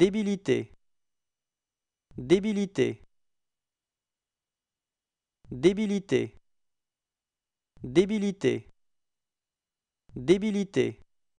Débilité. Débilité. Débilité. Débilité. Débilité.